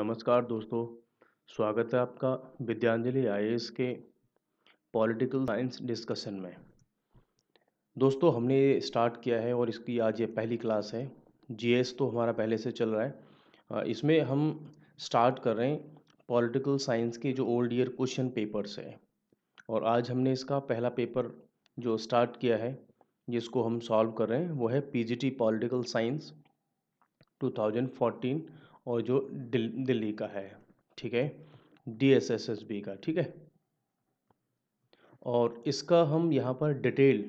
नमस्कार दोस्तों स्वागत है आपका विद्यांजलि आई के पॉलिटिकल साइंस डिस्कशन में दोस्तों हमने ये स्टार्ट किया है और इसकी आज ये पहली क्लास है जीएस तो हमारा पहले से चल रहा है इसमें हम स्टार्ट कर रहे हैं पॉलिटिकल साइंस के जो ओल्ड ईयर क्वेश्चन पेपर्स है और आज हमने इसका पहला पेपर जो स्टार्ट किया है जिसको हम सॉल्व कर रहे हैं वो है पीजीटी पॉलिटिकल साइंस 2014 और जो दिल, दिल्ली का है ठीक है D S S S B का ठीक है और इसका हम यहाँ पर डिटेल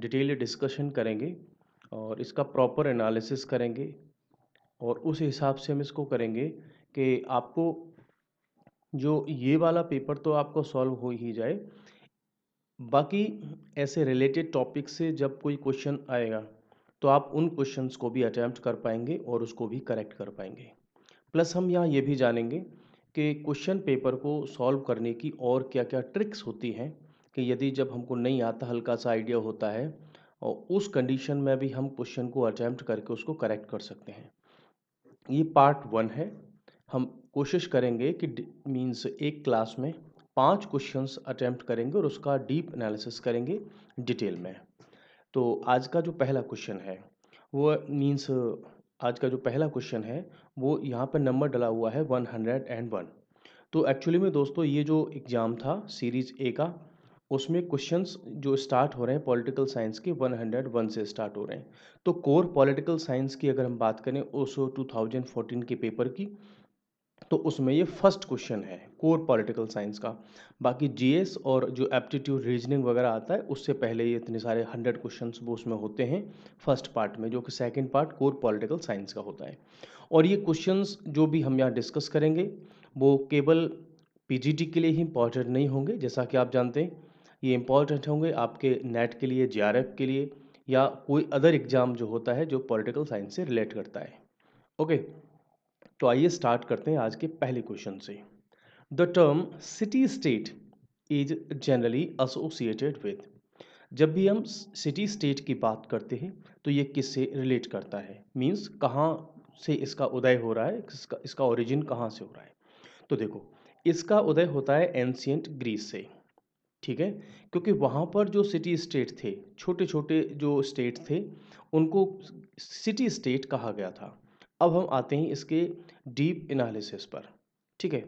डिटेल डिस्कशन करेंगे और इसका प्रॉपर एनालिसिस करेंगे और उस हिसाब से हम इसको करेंगे कि आपको जो ये वाला पेपर तो आपको सॉल्व हो ही जाए बाकी ऐसे रिलेटेड टॉपिक से जब कोई क्वेश्चन आएगा तो आप उन क्वेश्चंस को भी अटैम्प्ट कर पाएंगे और उसको भी करेक्ट कर पाएंगे प्लस हम यहाँ ये भी जानेंगे कि क्वेश्चन पेपर को सॉल्व करने की और क्या क्या ट्रिक्स होती हैं कि यदि जब हमको नहीं आता हल्का सा आइडिया होता है और उस कंडीशन में भी हम क्वेश्चन को अटैम्प्ट करके उसको करेक्ट कर सकते हैं ये पार्ट वन है हम कोशिश करेंगे कि मीन्स एक क्लास में पांच क्वेश्चंस अटैम्प्ट करेंगे और उसका डीप एनालिसिस करेंगे डिटेल में तो आज का जो पहला क्वेश्चन है वो मीन्स आज का जो पहला क्वेश्चन है वो यहाँ पर नंबर डला हुआ है वन हंड्रेड एंड वन तो एक्चुअली में दोस्तों ये जो एग्ज़ाम था सीरीज़ ए का उसमें क्वेश्चंस जो स्टार्ट हो रहे हैं पॉलिटिकल साइंस के 101 से स्टार्ट हो रहे हैं तो कोर पॉलिटिकल साइंस की अगर हम बात करें उस 2014 के पेपर की तो उसमें ये फर्स्ट क्वेश्चन है कोर पॉलिटिकल साइंस का बाकी जीएस और जो एप्टीट्यूड रीजनिंग वगैरह आता है उससे पहले ये इतने सारे हंड्रेड क्वेश्चन वो उसमें होते हैं फर्स्ट पार्ट में जो कि second part core political science का होता है और ये क्वेश्चन जो भी हम यहाँ डिस्कस करेंगे वो केवल पी के लिए ही इम्पॉर्टेंट नहीं होंगे जैसा कि आप जानते हैं ये इम्पॉर्टेंट होंगे आपके नेट के लिए जे के लिए या कोई अदर एग्ज़ाम जो होता है जो पॉलिटिकल साइंस से रिलेट करता है ओके okay. तो आइए स्टार्ट करते हैं आज के पहले क्वेश्चन से the term city state is generally associated with जब भी हम सिटी स्टेट की बात करते हैं तो ये किससे रिलेट करता है मीन्स कहाँ से इसका उदय हो रहा है इसका इसका ओरिजिन कहाँ से हो रहा है तो देखो इसका उदय होता है एंशियंट ग्रीस से ठीक है क्योंकि वहाँ पर जो सिटी स्टेट थे छोटे छोटे जो स्टेट थे उनको सिटी स्टेट कहा गया था अब हम आते हैं इसके डीप एनालिसिस पर ठीक है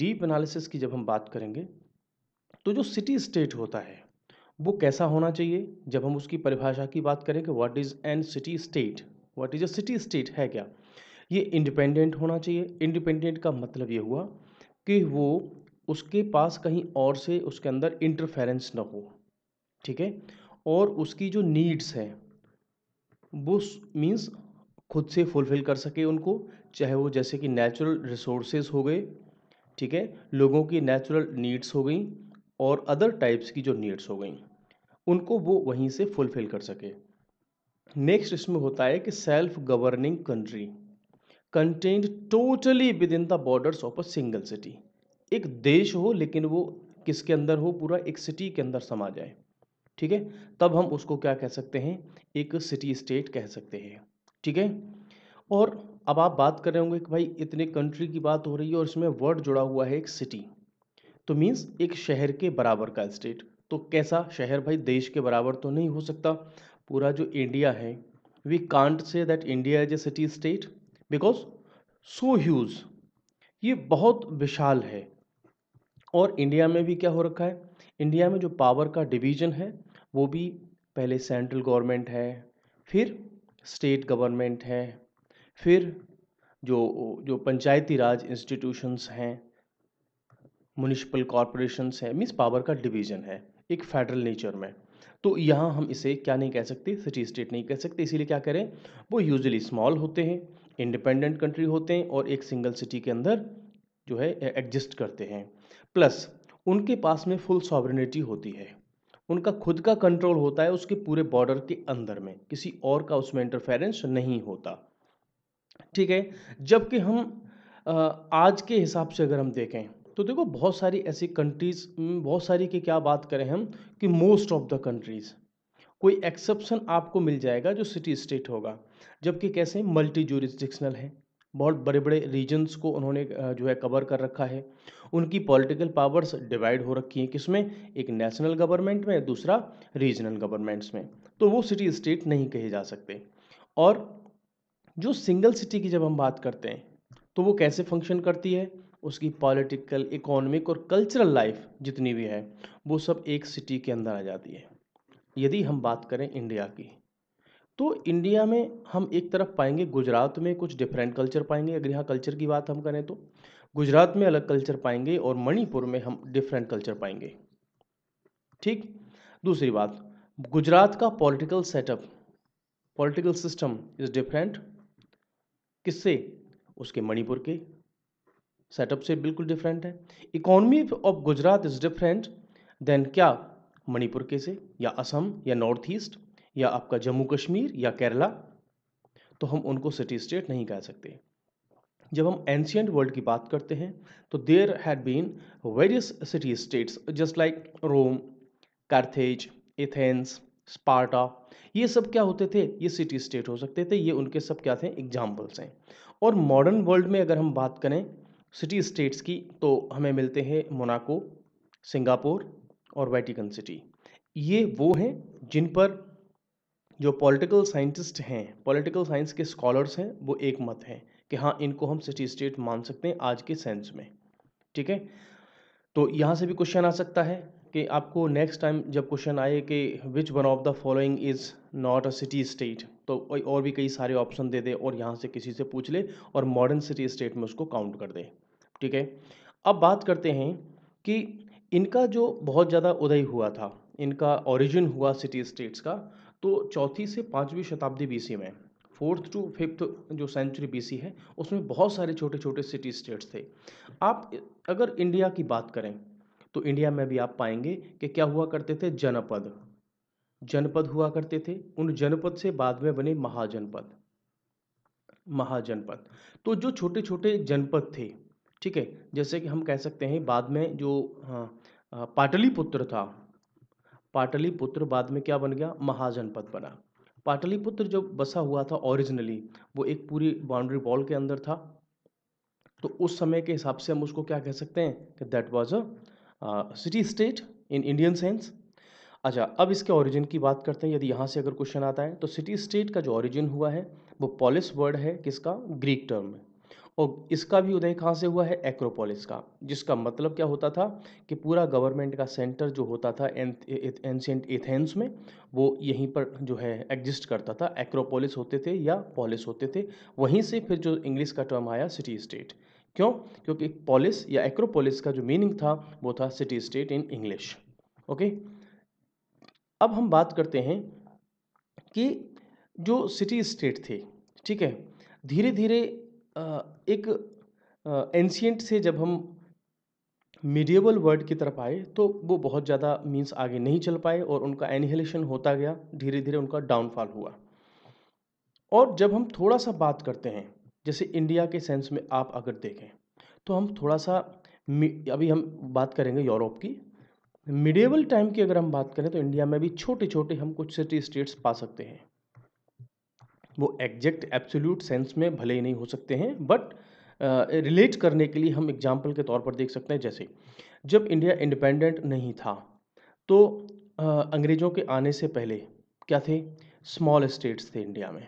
डीप एनालिसिस की जब हम बात करेंगे तो जो सिटी स्टेट होता है वो कैसा होना चाहिए जब हम उसकी परिभाषा की बात करें कि what is an city state what is a city state है क्या ये इंडिपेंडेंट होना चाहिए इंडिपेंडेंट का मतलब ये हुआ कि वो उसके पास कहीं और से उसके अंदर इंटरफेरेंस ना हो ठीक है और उसकी जो नीड्स हैं वो मीन्स खुद से फुलफ़िल कर सके उनको चाहे वो जैसे कि नेचुरल रिसोर्सेज हो गए ठीक है लोगों की नेचुरल नीड्स हो गई और अदर टाइप्स की जो नीड्स हो गई उनको वो वहीं से फुलफ़िल कर सके नेक्स्ट इसमें होता है कि self governing country content totally within the borders of a single city एक देश हो लेकिन वो किसके अंदर हो पूरा एक सिटी के अंदर समा जाए ठीक है तब हम उसको क्या कह सकते हैं एक सिटी स्टेट कह सकते हैं ठीक है और अब आप बात कर रहे होंगे कि भाई इतने कंट्री की बात हो रही है और इसमें वर्ड जुड़ा हुआ है एक सिटी तो मीन्स एक शहर के बराबर का स्टेट तो कैसा शहर भाई देश के बराबर तो नहीं हो सकता पूरा जो इंडिया है we can't say that India is a city state because so huge ये बहुत विशाल है और इंडिया में भी क्या हो रखा है इंडिया में जो पावर का डिवीज़न है वो भी पहले सेंट्रल गवर्नमेंट है फिर स्टेट गवर्नमेंट है फिर जो जो पंचायती राज इंस्टीट्यूशंस हैं म्यूनिसिपल कॉरपोरेशंस हैं मीन्स पावर का डिवीज़न है एक फेडरल नेचर में तो यहाँ हम इसे क्या नहीं कह सकते सिटी स्टेट नहीं कह सकते इसीलिए क्या करें वो यूजली स्मॉल होते हैं इंडिपेंडेंट कंट्री होते हैं और एक सिंगल सिटी के अंदर जो है एडजस्ट करते हैं प्लस उनके पास में फुल सॉवरनिटी होती है उनका खुद का कंट्रोल होता है उसके पूरे बॉर्डर के अंदर में किसी और का उसमें इंटरफेरेंस नहीं होता ठीक है जबकि हम आज के हिसाब से अगर हम देखें तो देखो बहुत सारी ऐसी कंट्रीज़ बहुत सारी की क्या बात करें हम कि मोस्ट ऑफ द कंट्रीज़ कोई एक्सेप्शन आपको मिल जाएगा जो सिटी स्टेट होगा जबकि कैसे मल्टी जोरिस्टिक्शनल है बहुत बड़े बड़े रीजन्स को उन्होंने जो है कवर कर रखा है उनकी पॉलिटिकल पावर्स डिवाइड हो रखी हैं किसमें एक नेशनल गवर्नमेंट में दूसरा रीजनल गवर्नमेंट्स में तो वो सिटी स्टेट नहीं कहे जा सकते और जो सिंगल सिटी की जब हम बात करते हैं तो वो कैसे फंक्शन करती है उसकी पॉलिटिकल इकोनॉमिक और कल्चरल लाइफ जितनी भी है वो सब एक सिटी के अंदर आ जाती है यदि हम बात करें इंडिया की तो इंडिया में हम एक तरफ पाएंगे गुजरात में कुछ डिफरेंट कल्चर पाएंगे अगर यहाँ कल्चर की बात हम करें तो गुजरात में अलग कल्चर पाएंगे और मणिपुर में हम डिफरेंट कल्चर पाएंगे ठीक दूसरी बात गुजरात का political setup political system is different किससे उसके मणिपुर के सेटअप से बिल्कुल डिफरेंट है economy of Gujarat is different than क्या मणिपुर के से या असम या नॉर्थ ईस्ट या आपका जम्मू कश्मीर या केरला तो हम उनको सिटी स्टेट नहीं कह सकते जब हम एंशियंट वर्ल्ड की बात करते हैं तो there had been various city states just like Rome Carthage Athens Sparta ये सब क्या होते थे ये सिटी स्टेट हो सकते थे ये उनके सब क्या थे एग्जाम्पल्स हैं और मॉडर्न वर्ल्ड में अगर हम बात करें सिटी स्टेट्स की तो हमें मिलते हैं मोनाको सिंगापुर और वेटिकन सिटी ये वो हैं जिन पर जो पॉलिटिकल साइंटिस्ट हैं पॉलिटिकल साइंस के स्कॉलर्स हैं वो एक मत हैं कि हाँ इनको हम सिटी स्टेट मान सकते हैं आज के सेंस में ठीक है तो यहाँ से भी क्वेश्चन आ सकता है कि आपको नेक्स्ट टाइम जब क्वेश्चन आए कि which one of the following is not a city state तो और भी कई सारे ऑप्शन दे दे और यहाँ से किसी से पूछ ले और मॉडर्न सिटी स्टेट में उसको काउंट कर दे ठीक है अब बात करते हैं कि इनका जो बहुत ज़्यादा उदय हुआ था इनका ओरिजिन हुआ सिटी स्टेट्स का तो चौथी से पाँचवीं शताब्दी बी में फोर्थ टू फिफ्थ जो सेंचुरी बी है उसमें बहुत सारे छोटे छोटे सिटी स्टेट्स थे आप अगर इंडिया की बात करें तो इंडिया में भी आप पाएंगे कि क्या हुआ करते थे जनपद जनपद हुआ करते थे उन जनपद से बाद में बने महाजनपद महाजनपद तो जो छोटे छोटे जनपद थे ठीक है जैसे कि हम कह सकते हैं बाद में जो हाँ, पाटलिपुत्र था पाटलिपुत्र बाद में क्या बन गया महाजनपद बना पाटलिपुत्र जो बसा हुआ था ओरिजिनली वो एक पूरी बाउंड्री वॉल के अंदर था तो उस समय के हिसाब से हम उसको क्या कह सकते हैं कि that was a city state in Indian sense अच्छा अब इसके ओरिजिन की बात करते हैं यदि यहाँ से अगर क्वेश्चन आता है तो सिटी स्टेट का जो ओरिजिन हुआ है वो पॉलिस वर्ड है किसका ग्रीक टर्म में और इसका भी उदय कहाँ से हुआ है एक्रोपोलिस का जिसका मतलब क्या होता था कि पूरा गवर्नमेंट का सेंटर जो होता था एंशेंट एथेंस में वो यहीं पर जो है एग्जिस्ट करता था एक्रोपोलिस होते थे या पॉलिस होते थे वहीं से फिर जो इंग्लिश का टर्म आया सिटी स्टेट क्यों क्योंकि पॉलिस या एक्रोपोलिस का जो मीनिंग था वो था city state in English okay अब हम बात करते हैं कि जो सिटी स्टेट थे ठीक है धीरे धीरे एक एंशियंट से जब हम मीडिएबल वर्ड की तरफ आए तो वो बहुत ज़्यादा मीन्स आगे नहीं चल पाए और उनका एनिहलेशन होता गया धीरे धीरे उनका डाउनफॉल हुआ और जब हम थोड़ा सा बात करते हैं जैसे इंडिया के सेंस में आप अगर देखें तो हम थोड़ा सा अभी हम बात करेंगे यूरोप की मिडिएबल टाइम की अगर हम बात करें तो इंडिया में भी छोटे छोटे हम कुछ सिटी स्टेट्स पा सकते हैं वो एग्जैक्ट एब्सोल्यूट सेंस में भले ही नहीं हो सकते हैं बट रिलेट uh, करने के लिए हम एग्जाम्पल के तौर पर देख सकते हैं जैसे जब इंडिया इंडिपेंडेंट नहीं था तो uh, अंग्रेज़ों के आने से पहले क्या थे स्मॉल स्टेट्स थे इंडिया में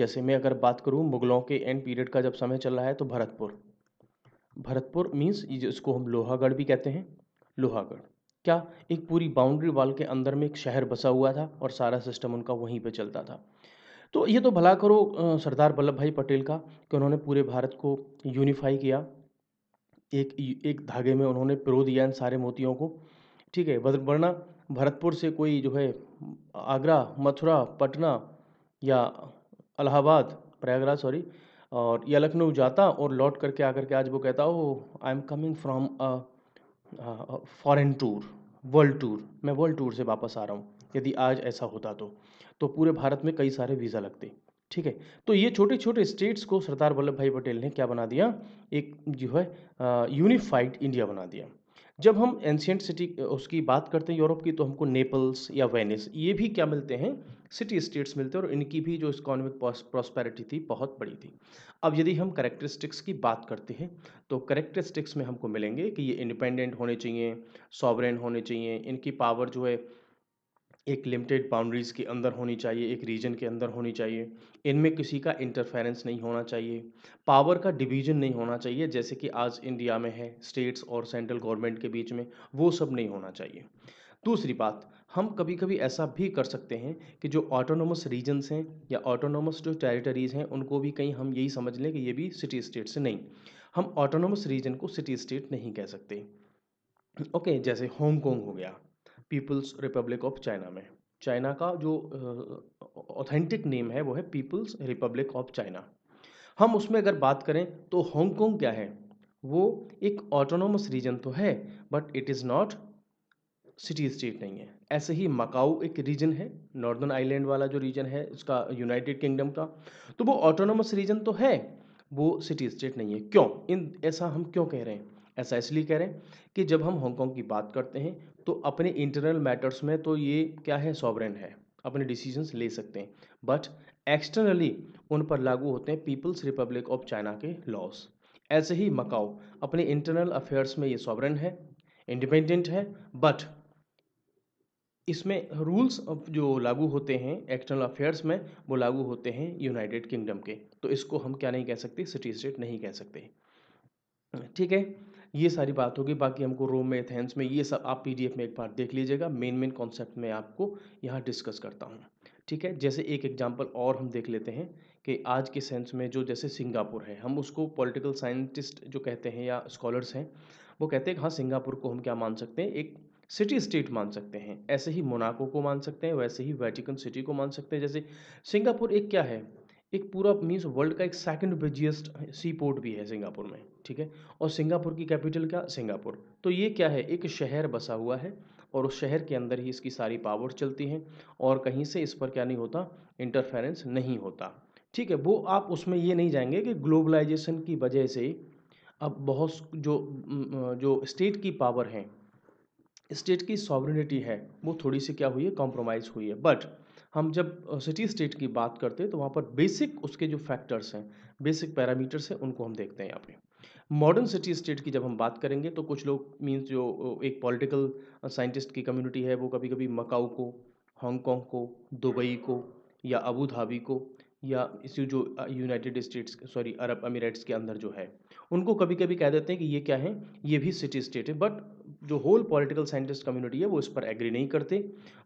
जैसे मैं अगर बात करूँ मुगलों के एंड पीरियड का जब समय चल रहा है तो भरतपुर भरतपुर मीन्स इसको हम लोहागढ़ भी कहते हैं लोहागढ़ क्या एक पूरी बाउंड्री वाल के अंदर में एक शहर बसा हुआ था और सारा सिस्टम उनका वहीं पे चलता था तो ये तो भला करो सरदार वल्लभ भाई पटेल का कि उन्होंने पूरे भारत को यूनिफाई किया एक एक धागे में उन्होंने पिरो दिया इन सारे मोतियों को ठीक है वरना भरतपुर से कोई जो है आगरा मथुरा पटना या अलाहाबाद प्रयागराज सॉरी और या लखनऊ जाता और लौट करके आकर के आज वो कहता हो I am coming from foreign tour world tour मैं वर्ल्ड टूर से वापस आ रहा हूँ यदि आज ऐसा होता तो तो पूरे भारत में कई सारे वीज़ा लगते ठीक है तो ये छोटे छोटे स्टेट्स को सरदार वल्लभ भाई पटेल ने क्या बना दिया एक जो है यूनिफाइड इंडिया बना दिया जब हम एंशियंट सिटी उसकी बात करते हैं यूरोप की तो हमको नेपल्स या वेनिस ये भी क्या मिलते हैं सिटी स्टेट्स मिलते हैं और इनकी भी जो इकोनॉमिक प्रॉस्पेरिटी थी बहुत बड़ी थी अब यदि हम करेक्टरिस्टिक्स की बात करते हैं तो करेक्टरिस्टिक्स में हमको मिलेंगे कि ये इंडिपेंडेंट होने चाहिए सॉवरेन होने चाहिए इनकी पावर जो है एक लिमिटेड बाउंड्रीज़ के अंदर होनी चाहिए एक रीजन के अंदर होनी चाहिए इनमें किसी का इंटरफेरेंस नहीं होना चाहिए पावर का डिवीजन नहीं होना चाहिए जैसे कि आज इंडिया में है स्टेट्स और सेंट्रल गवर्नमेंट के बीच में वो सब नहीं होना चाहिए दूसरी बात हम कभी कभी ऐसा भी कर सकते हैं कि जो ऑटोनोमस रीजन्स हैं या ऑटोनोमस जो टेरिटरीज़ हैं उनको भी कहीं हम यही समझ लें कि ये भी सिटी स्टेट से नहीं हम ऑटोनोमस रीजन को सिटी स्टेट नहीं कह सकते ओके okay, जैसे हांगकॉन्ग हो गया पीपल्स रिपब्लिक ऑफ चाइना में चाइना का जो ऑथेंटिक नेम है वो है पीपल्स रिपब्लिक ऑफ चाइना हम उसमें अगर बात करें तो हांगकॉन्ग क्या है वो एक ऑटोनोमस रीजन तो है but it is not city state नहीं है ऐसे ही मकाऊ एक रीजन है नॉर्दर्न आइलैंड वाला जो रीजन है उसका यूनाइटेड किंगडम का तो वो ऑटोनोमस रीजन तो है वो सिटी स्टेट नहीं है क्यों इन ऐसा हम क्यों कह रहे हैं ऐसा इसलिए कह रहे हैं कि जब हम हांगकॉन्ग की बात करते हैं तो अपने इंटरनल मैटर्स में तो ये क्या है सॉवरेन है अपने डिसीजंस ले सकते हैं बट एक्सटर्नली उन पर लागू होते हैं पीपल्स रिपब्लिक ऑफ चाइना के लॉस ऐसे ही मकाओ अपने इंटरनल अफेयर्स में ये सॉवरन है इंडिपेंडेंट है बट इसमें रूल्स जो लागू होते हैं एक्सटर्नल अफेयर्स में वो लागू होते हैं यूनाइटेड किंगडम के तो इसको हम क्या नहीं कह सकते सिटी स्टेट नहीं कह सकते ठीक है ये सारी बात होगी बाकी हमको रोम में एथेंस में ये सब आप पी में एक बार देख लीजिएगा मेन मेन कॉन्सेप्ट में आपको यहाँ डिस्कस करता हूँ ठीक है जैसे एक एग्जाम्पल और हम देख लेते हैं कि आज के सेंस में जो जैसे सिंगापुर है हम उसको पॉलिटिकल साइंटिस्ट जो कहते हैं या स्कॉलर्स हैं वो कहते हैं कि हाँ सिंगापुर को हम क्या मान सकते हैं एक सिटी स्टेट मान सकते हैं ऐसे ही मोनाको को मान सकते हैं वैसे ही वेटिकन सिटी को मान सकते हैं जैसे सिंगापुर एक क्या है एक पूरा मीन्स वर्ल्ड का एक सेकंड बिजिएस्ट सी पोर्ट भी है सिंगापुर में ठीक है और सिंगापुर की कैपिटल क्या सिंगापुर तो ये क्या है एक शहर बसा हुआ है और उस शहर के अंदर ही इसकी सारी पावर चलती हैं और कहीं से इस पर क्या नहीं होता इंटरफेरेंस नहीं होता ठीक है वो आप उसमें ये नहीं जाएंगे कि ग्लोबलाइजेशन की वजह से अब बहुत जो जो स्टेट की पावर है स्टेट की सॉवरिनिटी है वो थोड़ी सी क्या हुई है कॉम्प्रोमाइज़ हुई है बट हम जब सिटी स्टेट की बात करते हैं तो वहाँ पर बेसिक उसके जो फैक्टर्स हैं बेसिक पैरामीटर्स हैं उनको हम देखते हैं यहाँ पे मॉडर्न सिटी स्टेट की जब हम बात करेंगे तो कुछ लोग मीन्स जो एक पॉलिटिकल साइंटिस्ट की कम्युनिटी है वो कभी कभी मकाऊ को हांगकॉन्ग को दुबई को या अबू धाबी को या इसी जो United States sorry Arab Emirates के अंदर जो है उनको कभी कभी कह देते हैं कि ये क्या है ये भी सिटी स्टेट है बट जो होल पॉलिटिकल साइंटिस्ट कम्युनिटी है वो इस पर एग्री नहीं करते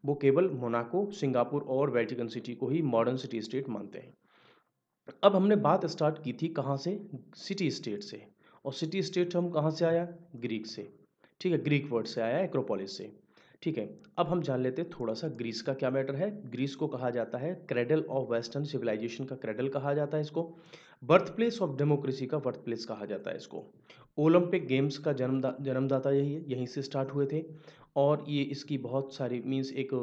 वो केवल मोनाको सिंगापुर और वेटिकन सिटी को ही मॉडर्न सिटी स्टेट मानते हैं अब हमने बात स्टार्ट की थी कहाँ से सिटी स्टेट से और सिटी स्टेट हम कहाँ से आया ग्रीक से ठीक है ग्रीक वर्ड से आया एक्रोपोलिस से ठीक है अब हम जान लेते हैं थोड़ा सा ग्रीस का क्या मैटर है ग्रीस को कहा जाता है क्रेडल ऑफ वेस्टर्न सिविलाइजेशन का क्रेडल कहा जाता है इसको बर्थ प्लेस ऑफ डेमोक्रेसी का बर्थ प्लेस कहा जाता है इसको ओलंपिक गेम्स का जन्म जन्मदाता यही है यहीं से स्टार्ट हुए थे और ये इसकी बहुत सारी मीन्स एक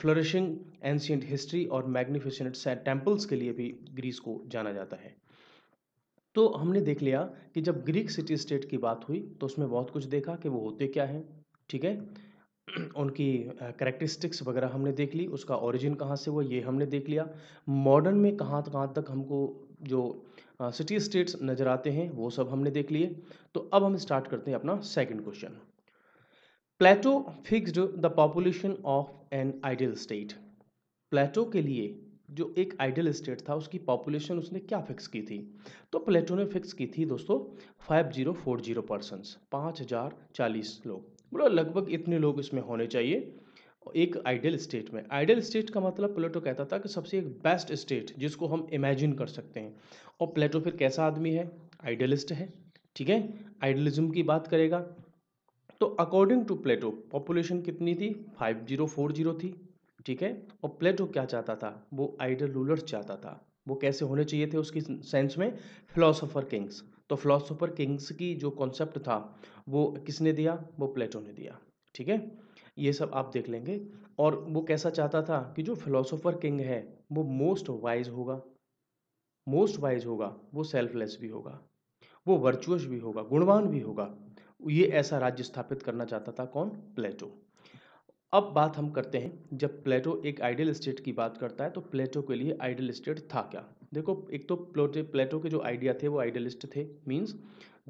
फ्लरिशिंग एंशियंट हिस्ट्री और मैग्निफिशेंट टेम्पल्स के लिए भी ग्रीस को जाना जाता है तो हमने देख लिया कि जब ग्रीक सिटी स्टेट की बात हुई तो उसमें बहुत कुछ देखा कि वो होते क्या हैं ठीक है उनकी करेक्टरिस्टिक्स वगैरह हमने देख ली उसका ओरिजिन कहाँ से हुआ ये हमने देख लिया मॉडर्न में कहाँ कहाँ तक हमको जो सिटी स्टेट्स नज़र आते हैं वो सब हमने देख लिए तो अब हम स्टार्ट करते हैं अपना second question Plato fixed the population of an ideal state Plato के लिए जो एक आइडियल स्टेट था उसकी पॉपुलेशन उसने क्या फिक्स की थी तो प्लेटो ने फिक्स की थी दोस्तों five zero four zero persons पाँच हज़ार चालीस लोग बोला लगभग इतने लोग इसमें होने चाहिए एक आइडियल स्टेट में आइडियल स्टेट का मतलब प्लेटो कहता था कि सबसे एक बेस्ट स्टेट जिसको हम इमेजिन कर सकते हैं और प्लेटो फिर कैसा आदमी है आइडियलिस्ट है ठीक है आइडियलिज्म की बात करेगा तो अकॉर्डिंग टू प्लेटो पॉपुलेशन कितनी थी फाइव जीरो फोर जीरो थी ठीक है और प्लेटो क्या चाहता था वो आइडियल रूलर्स चाहता था वो कैसे होने चाहिए थे उसकी सेंस में फिलोसोफर किंग्स तो फिलोसोफर किंग्स की जो कॉन्सेप्ट था वो किसने दिया वो प्लेटो ने दिया ठीक है ये सब आप देख लेंगे और वो कैसा चाहता था कि जो फिलोसोफर किंग है वो मोस्ट वाइज होगा मोस्ट वाइज होगा वो सेल्फलेस भी होगा वो वर्चुअस भी होगा गुणवान भी होगा ये ऐसा राज्य स्थापित करना चाहता था कौन प्लेटो अब बात हम करते हैं जब प्लेटो एक आइडियल स्टेट की बात करता है तो प्लेटो के लिए आइडियल स्टेट था क्या देखो एक तो प्लोटे प्लेटो के जो आइडिया थे वो आइडियलिस्ट थे मीन्स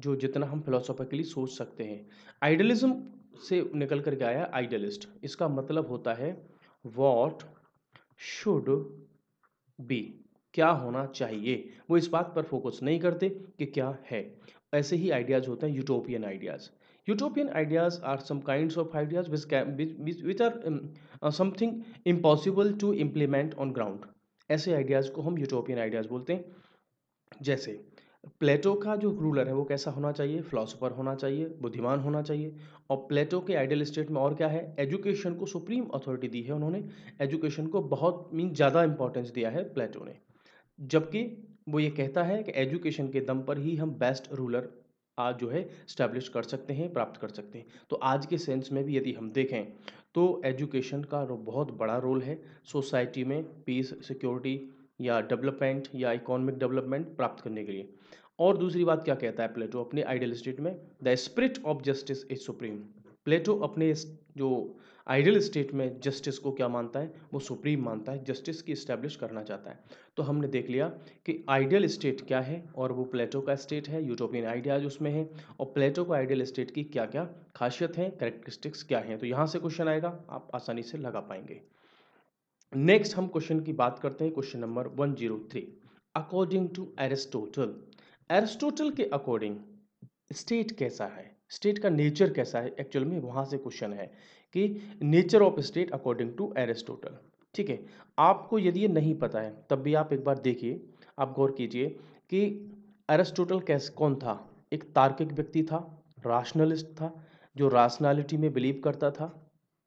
जो जितना हम फिलोसॉफिकली सोच सकते हैं आइडियलिज्म से निकल कर के आया आइडियलिस्ट इसका मतलब होता है वॉट शुड बी क्या होना चाहिए वो इस बात पर फोकस नहीं करते कि क्या है ऐसे ही आइडियाज़ होते हैं utopian ideas utopian ideas are some kind of ideas which are something impossible to implement on ground ऐसे आइडियाज़ को हम यूटोपियन आइडियाज़ बोलते हैं जैसे प्लेटो का जो रूलर है वो कैसा होना चाहिए फिलोसोफर होना चाहिए बुद्धिमान होना चाहिए और प्लेटो के आइडियल स्टेट में और क्या है एजुकेशन को सुप्रीम अथॉरिटी दी है उन्होंने एजुकेशन को बहुत मीन ज़्यादा इंपॉर्टेंस दिया है प्लेटो ने जबकि वो ये कहता है कि एजुकेशन के दम पर ही हम बेस्ट रूलर आज जो है स्टैब्लिश कर सकते हैं प्राप्त कर सकते हैं तो आज के सेंस में भी यदि हम देखें तो एजुकेशन का बहुत बड़ा रोल है सोसाइटी में पीस सिक्योरिटी या डेवलपमेंट या इकोनॉमिक डेवलपमेंट प्राप्त करने के लिए और दूसरी बात क्या कहता है प्लेटो अपने आइडियल स्टेट में the spirit of justice is supreme Plato अपने जो आइडियल स्टेट में जस्टिस को क्या मानता है वो सुप्रीम मानता है जस्टिस की इस्टेब्लिश करना चाहता है तो हमने देख लिया कि आइडियल स्टेट क्या है और वो प्लेटो का स्टेट है यूरोपियन आइडियाज उसमें है और प्लेटो को आइडियल स्टेट की क्या क्या खासियत है करेक्टरिस्टिक्स क्या है तो यहाँ से क्वेश्चन आएगा आप आसानी से लगा पाएंगे नेक्स्ट हम क्वेश्चन की बात करते हैं question number one zero three according to Aristotle Aristotle के अकॉर्डिंग स्टेट कैसा है स्टेट का नेचर कैसा है एक्चुअल में वहाँ से क्वेश्चन है कि nature of state according to Aristotle ठीक है आपको यदि ये नहीं पता है तब भी आप एक बार देखिए आप गौर कीजिए कि एरिस्टोटल कैस कौन था एक तार्किक व्यक्ति था राशनलिस्ट था जो राशनैलिटी में बिलीव करता था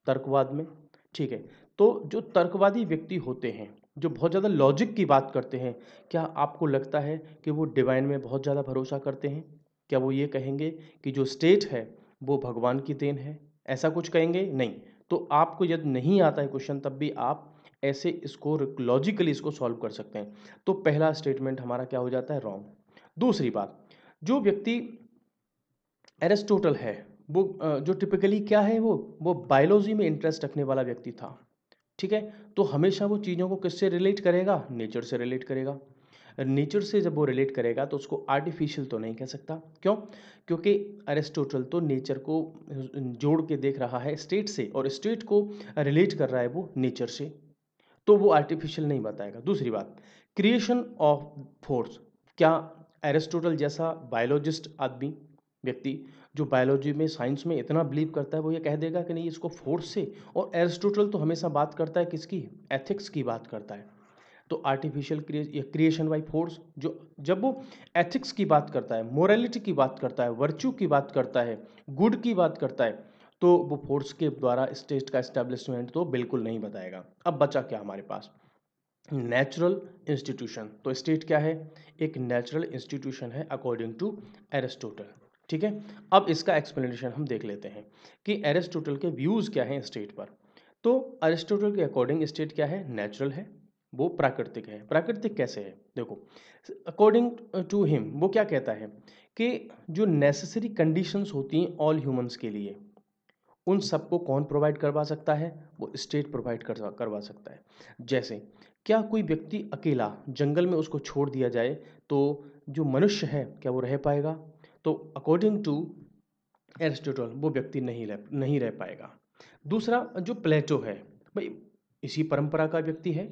तर्कवाद में ठीक है तो जो तर्कवादी व्यक्ति होते हैं जो बहुत ज़्यादा लॉजिक की बात करते हैं क्या आपको लगता है कि वो डिवाइन में बहुत ज़्यादा भरोसा करते हैं क्या वो ये कहेंगे कि जो स्टेट है वो भगवान की देन है ऐसा कुछ कहेंगे नहीं तो आपको यदि नहीं आता है क्वेश्चन तब भी आप ऐसे इसको लॉजिकली इसको सॉल्व कर सकते हैं तो पहला स्टेटमेंट हमारा क्या हो जाता है रॉन्ग दूसरी बात जो व्यक्ति एरिस्टोटल है वो जो टिपिकली क्या है वो वो बायोलॉजी में इंटरेस्ट रखने वाला व्यक्ति था ठीक है तो हमेशा वो चीज़ों को किससे रिलेट करेगा नेचर से रिलेट करेगा नेचर से जब वो रिलेट करेगा तो उसको आर्टिफिशियल तो नहीं कह सकता क्यों क्योंकि अरिस्टोटल तो नेचर को जोड़ के देख रहा है स्टेट से और स्टेट को रिलेट कर रहा है वो नेचर से तो वो आर्टिफिशियल नहीं बताएगा दूसरी बात क्रिएशन ऑफ फोर्स क्या एरिस्टोटल जैसा बायोलॉजिस्ट आदमी व्यक्ति जो बायोलॉजी में साइंस में इतना बिलीव करता है वो ये कह देगा कि नहीं इसको फोर्स से और एरिस्टोटल तो हमेशा बात करता है किसकी एथिक्स की बात करता है तो आर्टिफिशियल क्रिए क्रिएशन बाई फोर्स जो जब वो एथिक्स की बात करता है मोरालिटी की बात करता है वर्च्यू की बात करता है गुड की बात करता है तो वो फोर्स के द्वारा स्टेट का इस्टेब्लिशमेंट तो बिल्कुल नहीं बताएगा अब बचा क्या हमारे पास नेचुरल इंस्टीट्यूशन तो स्टेट क्या है एक नेचुरल इंस्टीट्यूशन है अकॉर्डिंग टू एरिस्टोटल ठीक है अब इसका एक्सप्लेनेशन हम देख लेते हैं कि एरिस्टोटल के व्यूज़ क्या हैं स्टेट पर तो अरिस्टोटल के अकॉर्डिंग स्टेट क्या है नेचुरल है वो प्राकृतिक है प्राकृतिक कैसे है देखो अकॉर्डिंग टू हिम वो क्या कहता है कि जो नेसेसरी कंडीशंस होती हैं ऑल ह्यूमंस के लिए उन सबको कौन प्रोवाइड करवा सकता है वो स्टेट प्रोवाइड करवा सकता है जैसे क्या कोई व्यक्ति अकेला जंगल में उसको छोड़ दिया जाए तो जो मनुष्य है क्या वो रह पाएगा तो अकॉर्डिंग टू एरिस्टोटल वो व्यक्ति नहीं रह नहीं रह पाएगा दूसरा जो प्लेटो है भाई इसी परंपरा का व्यक्ति है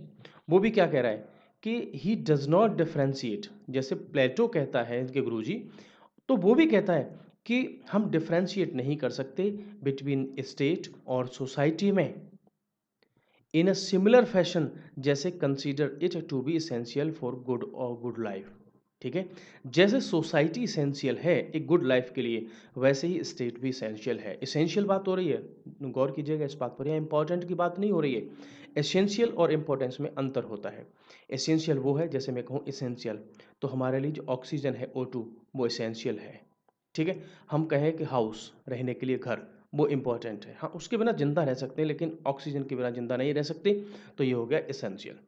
वो भी क्या कह रहा है कि ही डज नॉट डिफ्रेंशिएट जैसे प्लेटो कहता है इनके गुरु जी तो वो भी कहता है कि हम डिफ्रेंशिएट नहीं कर सकते बिटवीन स्टेट और सोसाइटी में इन अ सिमिलर फैशन जैसे consider it to be essential for good और गुड लाइफ ठीक है जैसे सोसाइटी इसेंशियल है एक गुड लाइफ के लिए वैसे ही स्टेट भी इसेंशियल है इसेंशियल बात हो रही है गौर कीजिएगा इस बात पर यह इंपॉर्टेंट की बात नहीं हो रही है एसेंशियल और इम्पोर्टेंस में अंतर होता है एसेंशियल वो है जैसे मैं कहूँ इसेंशियल तो हमारे लिए जो ऑक्सीजन है ओ वो इसेंशियल है ठीक है हम कहें कि हाउस रहने के लिए घर वो इम्पॉर्टेंट है हाँ उसके बिना जिंदा रह सकते हैं लेकिन ऑक्सीजन के बिना जिंदा नहीं रह सकते तो ये हो गया इसेंशियल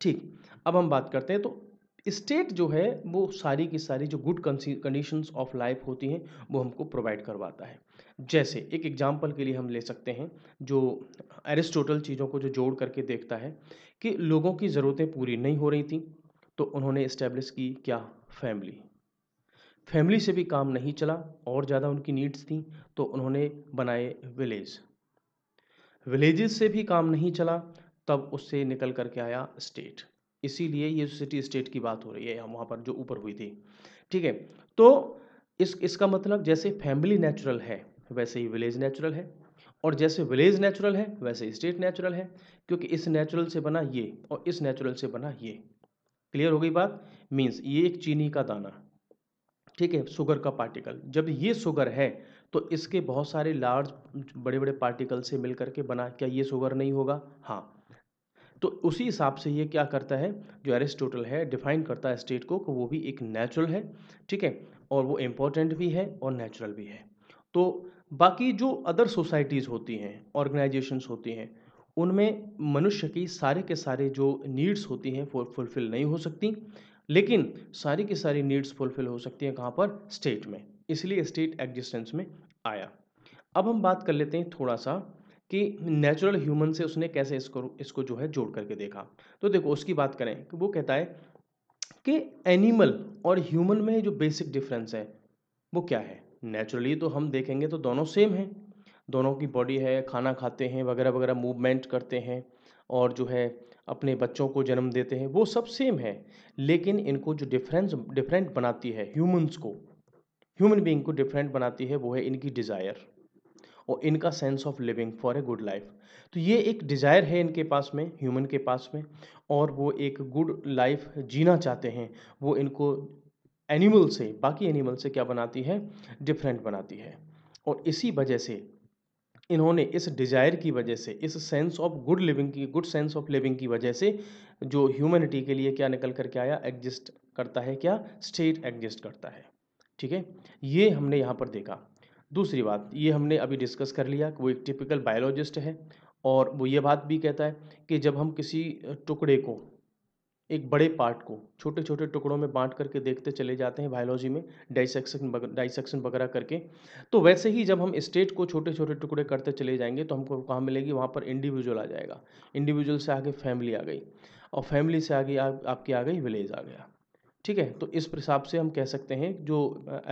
ठीक अब हम बात करते हैं तो स्टेट जो है वो सारी की सारी जो गुड कंडीशन ऑफ लाइफ होती हैं वो हमको प्रोवाइड करवाता है जैसे एक एग्जाम्पल के लिए हम ले सकते हैं जो एरिस्टोटल चीज़ों को जो जोड़ करके देखता है कि लोगों की ज़रूरतें पूरी नहीं हो रही थी तो उन्होंने इस्टेब्लिश की क्या फैमिली फैमिली से भी काम नहीं चला और ज़्यादा उनकी नीड्स थी तो उन्होंने बनाए विलेज विलेज से भी काम नहीं चला तब उससे निकल करके आया स्टेट इसीलिए ये सिटी स्टेट की बात हो रही है वहाँ पर जो ऊपर हुई थी ठीक है तो इस इसका मतलब जैसे फैमिली नेचुरल है वैसे ही विलेज नेचुरल है और जैसे विलेज नेचुरल है वैसे स्टेट नेचुरल है क्योंकि इस नेचुरल से बना ये और इस नेचुरल से बना ये क्लियर हो गई बात मीन्स ये एक चीनी का दाना ठीक है शुगर का पार्टिकल जब ये शुगर है तो इसके बहुत सारे लार्ज बड़े बड़े पार्टिकल से मिल करके बना क्या ये शुगर नहीं होगा हाँ तो उसी हिसाब से ये क्या करता है जो एरिस्टोटल है डिफाइन करता है स्टेट को कि वो भी एक नेचुरल है ठीक है और वो इम्पोर्टेंट भी है और नेचुरल भी है तो बाकी जो अदर सोसाइटीज़ होती हैं ऑर्गेनाइजेशंस होती हैं उनमें मनुष्य की सारे के सारे जो नीड्स होती हैं फुलफिल नहीं हो सकती लेकिन सारी की सारी नीड्स फुलफिल हो सकती हैं कहाँ पर स्टेट में इसलिए स्टेट एग्जिस्टेंस में आया अब हम बात कर लेते हैं थोड़ा सा कि नेचुरल ह्यूमन से उसने कैसे इसको इसको जो है जोड़ करके देखा तो देखो उसकी बात करें कि वो कहता है कि एनिमल और ह्यूमन में जो बेसिक डिफरेंस है वो क्या है नेचुरली तो हम देखेंगे तो दोनों सेम हैं दोनों की बॉडी है खाना खाते हैं वगैरह वगैरह मूवमेंट करते हैं और जो है अपने बच्चों को जन्म देते हैं वो सब सेम है लेकिन इनको जो डिफरेंस डिफरेंट बनाती है ह्यूमंस को ह्यूमन बीइंग को डिफरेंट बनाती है वो है इनकी डिज़ायर और इनका sense of living for a good life तो ये एक डिज़ायर है इनके पास में ह्यूमन के पास में और वो एक गुड लाइफ जीना चाहते हैं वो इनको एनिमल से बाकी एनिमल से क्या बनाती है डिफरेंट बनाती है और इसी वजह से इन्होंने इस डिज़ायर की वजह से इस सेंस ऑफ गुड लिविंग की गुड सेंस ऑफ लिविंग की वजह से जो ह्यूमनिटी के लिए क्या निकल कर आया एग्जिस्ट करता है क्या स्टेट एग्जिस्ट करता है ठीक है ये हमने यहाँ पर देखा दूसरी बात ये हमने अभी डिस्कस कर लिया कि वो एक टिपिकल बायोलॉजिस्ट है और वो ये बात भी कहता है कि जब हम किसी टुकड़े को एक बड़े पार्ट को छोटे छोटे टुकड़ों में बांट करके देखते चले जाते हैं बायोलॉजी में डाइसेक्शन डाइसेक्शन वगैरह करके तो वैसे ही जब हम स्टेट को छोटे छोटे टुकड़े करते चले जाएंगे तो हमको कहाँ मिलेगी वहाँ पर इंडिविजुअल आ जाएगा इंडिविजुअल से आगे फैमिली आ गई और फैमिली से आगे आ, आपकी आ गई विलेज आ गया ठीक है तो इस हिसाब से हम कह सकते हैं जो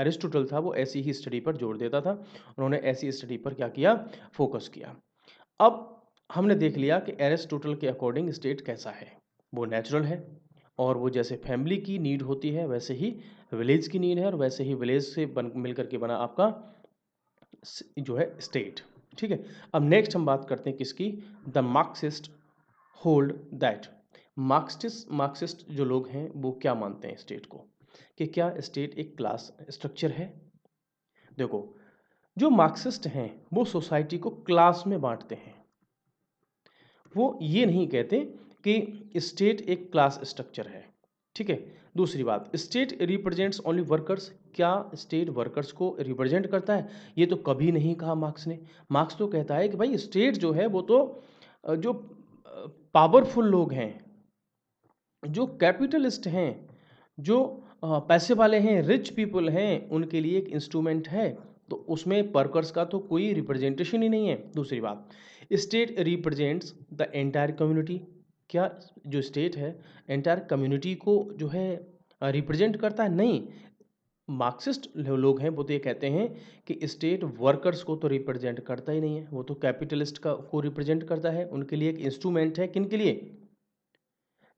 एरिस्टोटल था वो ऐसी ही स्टडी पर जोर देता था उन्होंने ऐसी स्टडी पर क्या किया फोकस किया अब हमने देख लिया कि एरिस्टोटल के अकॉर्डिंग स्टेट कैसा है वो नेचुरल है और वो जैसे फैमिली की नीड होती है वैसे ही विलेज की नीड है और वैसे ही विलेज से बन मिल करके बना आपका जो है स्टेट ठीक है अब नेक्स्ट हम बात करते हैं किसकी the Marxist hold that Marxist Marxist जो लोग हैं वो क्या मानते हैं स्टेट को कि क्या स्टेट एक क्लास स्ट्रक्चर है देखो जो मार्क्सिस्ट हैं वो सोसाइटी को क्लास में बांटते हैं वो ये नहीं कहते कि स्टेट एक क्लास स्ट्रक्चर है ठीक है दूसरी बात स्टेट रिप्रेजेंट्स ओनली वर्कर्स क्या स्टेट वर्कर्स को रिप्रेजेंट करता है ये तो कभी नहीं कहा मार्क्स ने मार्क्स तो कहता है कि भाई स्टेट जो है वो तो जो पावरफुल लोग हैं जो कैपिटलिस्ट हैं जो पैसे वाले हैं रिच पीपल हैं उनके लिए एक इंस्ट्रूमेंट है तो उसमें वर्कर्स का तो कोई रिप्रेजेंटेशन ही नहीं है दूसरी बात state represents the entire community क्या जो स्टेट है एंटायर कम्युनिटी को जो है रिप्रेजेंट करता है नहीं मार्क्सिस्ट लोग हैं वो तो ये कहते हैं कि स्टेट वर्कर्स को तो रिप्रेजेंट करता ही नहीं है वो तो कैपिटलिस्ट का को रिप्रेजेंट करता है उनके लिए एक इंस्ट्रूमेंट है किन के लिए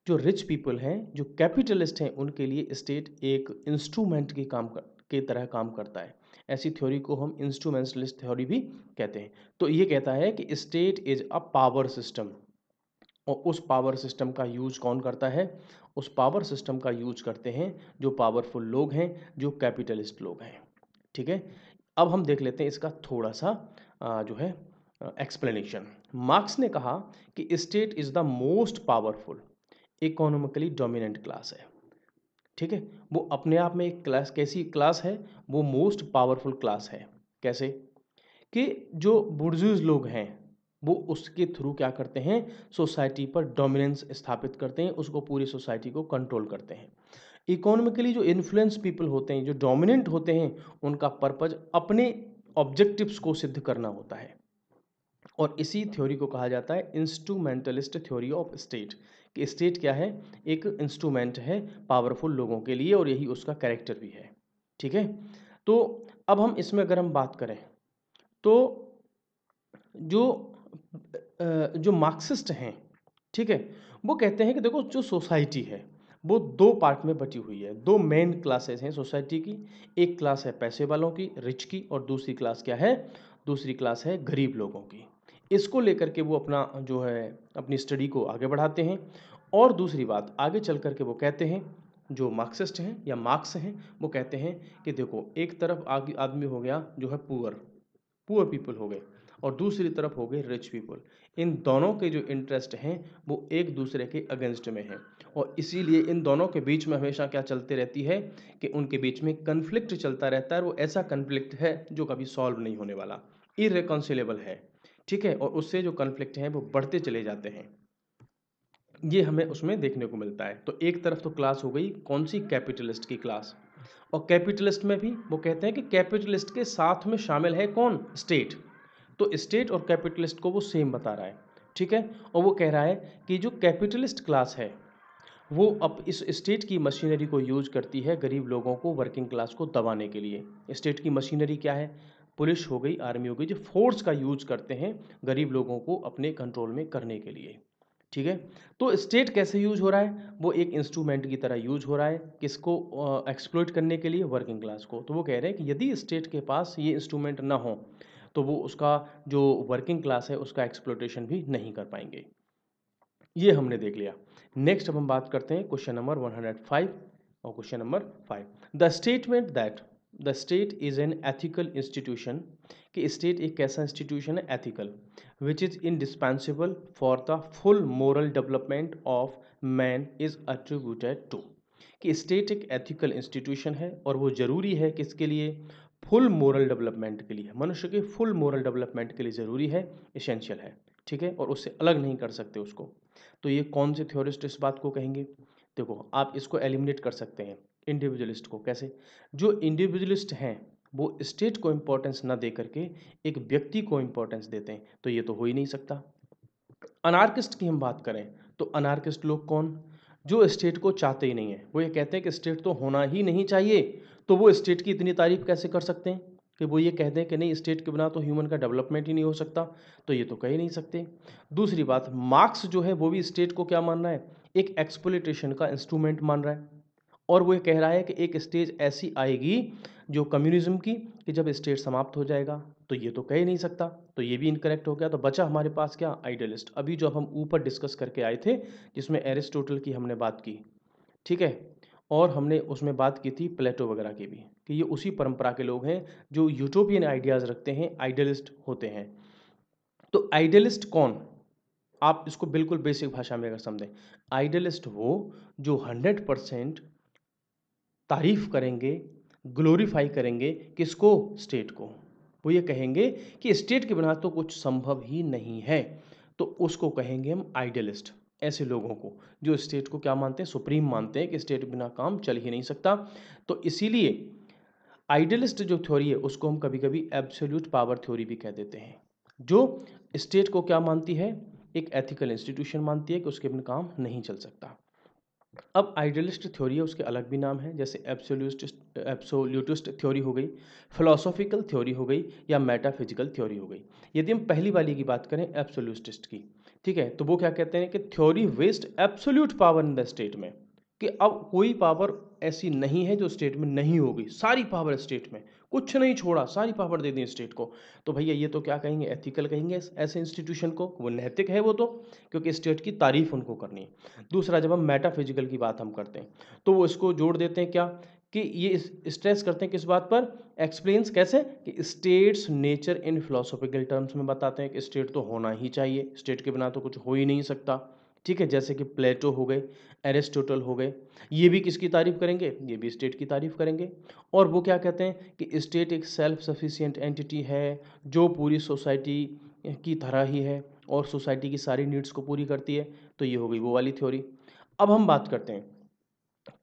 जो रिच पीपल हैं जो कैपिटलिस्ट हैं उनके लिए स्टेट एक इंस्ट्रूमेंट के काम कर के तरह काम करता है ऐसी थ्योरी को हम इंस्ट्रूमेंटलिस्ट थ्योरी भी कहते हैं तो ये कहता है कि state is a power system और उस पावर सिस्टम का यूज कौन करता है उस पावर सिस्टम का यूज करते हैं जो पावरफुल लोग हैं जो कैपिटलिस्ट लोग हैं ठीक है अब हम देख लेते हैं इसका थोड़ा सा आ, जो है एक्सप्लेनेशन मार्क्स ने कहा कि state is the most powerful economically dominant class है ठीक है वो अपने आप में एक क्लास कैसी क्लास है वो मोस्ट पावरफुल क्लास है कैसे कि जो बुर्जुज लोग हैं वो उसके थ्रू क्या करते हैं सोसाइटी पर डोमिनेंस स्थापित करते हैं उसको पूरी सोसाइटी को कंट्रोल करते हैं इकोनॉमिकली जो इन्फ्लुएंस पीपल होते हैं जो डोमिनेंट होते हैं उनका पर्पज अपने ऑब्जेक्टिव्स को सिद्ध करना होता है और इसी थ्योरी को कहा जाता है इंस्ट्रूमेंटलिस्ट थ्योरी ऑफ स्टेट कि स्टेट क्या है एक इंस्ट्रूमेंट है पावरफुल लोगों के लिए और यही उसका कैरेक्टर भी है ठीक है तो अब हम इसमें अगर हम बात करें तो जो जो मार्क्सिस्ट हैं ठीक है वो कहते हैं कि देखो जो सोसाइटी है वो दो पार्ट में बटी हुई है दो मेन क्लासेस हैं सोसाइटी की एक क्लास है पैसे वालों की रिच की और दूसरी क्लास क्या है दूसरी क्लास है गरीब लोगों की इसको लेकर के वो अपना जो है अपनी स्टडी को आगे बढ़ाते हैं और दूसरी बात आगे चल कर के वो कहते हैं जो मार्क्सिस्ट हैं या मार्क्स हैं वो कहते हैं कि देखो एक तरफ आदमी हो गया जो है पुअर पुअर पीपल हो गए और दूसरी तरफ हो गए रिच पीपल इन दोनों के जो इंटरेस्ट हैं वो एक दूसरे के अगेंस्ट में हैं और इसीलिए इन दोनों के बीच में हमेशा क्या चलते रहती है कि उनके बीच में कन्फ्लिक्ट चलता रहता है वो ऐसा कन्फ्लिक्ट है जो कभी सॉल्व नहीं होने वाला इरेकॉन्सिलेबल है ठीक है और उससे जो कन्फ्लिक्ट हैं वो बढ़ते चले जाते हैं ये हमें उसमें देखने को मिलता है तो एक तरफ तो क्लास हो गई कौन सी कैपिटलिस्ट की क्लास और कैपिटलिस्ट में भी वो कहते हैं कि कैपिटलिस्ट के साथ में शामिल है कौन स्टेट तो स्टेट और कैपिटलिस्ट को वो सेम बता रहा है ठीक है और वो कह रहा है कि जो कैपिटलिस्ट क्लास है वो अब इस स्टेट की मशीनरी को यूज करती है गरीब लोगों को वर्किंग क्लास को दबाने के लिए स्टेट की मशीनरी क्या है पुलिस हो गई आर्मी हो गई जो फोर्स का यूज करते हैं गरीब लोगों को अपने कंट्रोल में करने के लिए ठीक है तो स्टेट कैसे यूज हो रहा है वो एक इंस्ट्रूमेंट की तरह यूज हो रहा है किसको एक्सप्लोइट करने के लिए वर्किंग क्लास को तो वो कह रहे हैं कि यदि स्टेट के पास ये इंस्ट्रूमेंट ना हो तो वो उसका जो वर्किंग क्लास है उसका एक्सप्लोटेशन भी नहीं कर पाएंगे ये हमने देख लिया नेक्स्ट अब हम बात करते हैं क्वेश्चन नंबर वन और question number five the statement that the state is an ethical institution कि स्टेट एक कैसा इंस्टीट्यूशन है ethical which is indispensable for the full moral development of man is attributed to कि state एक ethical institution है और वो ज़रूरी है किसके लिए फुल मोरल डेवलपमेंट के लिए मनुष्य के फुल मॉरल डेवलपमेंट के लिए ज़रूरी है इसेंशियल है ठीक है और उससे अलग नहीं कर सकते उसको तो ये कौन से थ्योरिस्ट इस बात को कहेंगे देखो आप इसको एलिमिनेट कर सकते हैं इंडिविजुअलिस्ट को कैसे जो इंडिविजुअलिस्ट हैं वो स्टेट को इम्पोर्टेंस ना दे करके एक व्यक्ति को इम्पोर्टेंस देते हैं तो ये तो हो ही नहीं सकता अनार्किस्ट की हम बात करें तो अनार्किस्ट लोग कौन जो स्टेट को चाहते ही नहीं है वो ये कहते हैं कि स्टेट तो होना ही नहीं चाहिए तो वो स्टेट की इतनी तारीफ कैसे कर सकते हैं कि वो ये कह दें कि नहीं स्टेट के बिना तो ह्यूमन का डेवलपमेंट ही नहीं हो सकता तो ये तो कह ही नहीं सकते दूसरी बात मार्क्स जो है वो भी स्टेट को क्या मान रहा है एक एक्सपोलिटेशन का इंस्ट्रूमेंट मान रहा है और वो कह रहा है कि एक स्टेज ऐसी आएगी जो कम्युनिज्म की कि जब स्टेट समाप्त हो जाएगा तो ये तो कह ही नहीं सकता तो ये भी इनकरेक्ट हो गया तो बचा हमारे पास क्या आइडियलिस्ट अभी जो हम ऊपर डिस्कस करके आए थे जिसमें एरिस्टोटल की हमने बात की ठीक है और हमने उसमें बात की थी प्लेटो वगैरह की भी कि ये उसी परंपरा के लोग हैं जो यूटोपियन आइडियाज़ रखते हैं आइडियलिस्ट होते हैं तो आइडियलिस्ट कौन आप इसको बिल्कुल बेसिक भाषा में अगर समझें आइडियलिस्ट वो जो हंड्रेड परसेंट तारीफ़ करेंगे ग्लोरीफाई करेंगे किसको स्टेट को वो ये कहेंगे कि स्टेट के बिना तो कुछ संभव ही नहीं है तो उसको कहेंगे हम आइडियलिस्ट ऐसे लोगों को जो स्टेट को क्या मानते हैं सुप्रीम मानते हैं कि स्टेट बिना काम चल ही नहीं सकता तो इसीलिए आइडियलिस्ट जो थ्योरी है उसको हम कभी कभी एब्सोल्यूट पावर थ्योरी भी कह देते हैं जो स्टेट को क्या मानती है एक एथिकल इंस्टीट्यूशन मानती है कि उसके बिना काम नहीं चल सकता अब आइडियलिस्ट थ्योरी है उसके अलग भी नाम है जैसे एब्सोल्यूस्ट एब्सोल्यूटिस्ट थ्योरी हो गई फिलोसॉफिकल थ्योरी हो गई या मेटाफिजिकल थ्योरी हो गई यदि हम पहली वाली की बात करें एब्सोल्यूटिस्ट की ठीक है तो वो क्या कहते हैं कि theory vest absolute power in the state में कि अब कोई पावर ऐसी नहीं है जो स्टेट में नहीं होगी सारी पावर स्टेट में कुछ नहीं छोड़ा सारी पावर दे दी स्टेट को तो भैया ये तो क्या कहेंगे एथिकल कहेंगे ऐसे इंस्टीट्यूशन को वो नैतिक है वो तो क्योंकि स्टेट की तारीफ उनको करनी है दूसरा जब हम मेटाफिजिकल की बात हम करते हैं तो वो इसको जोड़ देते हैं क्या कि ये स्ट्रेस करते हैं किस बात पर एक्सप्लेन्स कैसे कि state's nature in philosophical terms में बताते हैं कि स्टेट तो होना ही चाहिए स्टेट के बिना तो कुछ हो ही नहीं सकता ठीक है जैसे कि प्लेटो हो गए एरिस्टोटल हो गए ये भी किसकी तारीफ़ करेंगे ये भी स्टेट की तारीफ़ करेंगे और वो क्या कहते हैं कि स्टेट एक सेल्फ सफिशिएंट एंटिटी है जो पूरी सोसाइटी की तरह ही है और सोसाइटी की सारी नीड्स को पूरी करती है तो ये हो गई वो वाली थ्योरी अब हम बात करते हैं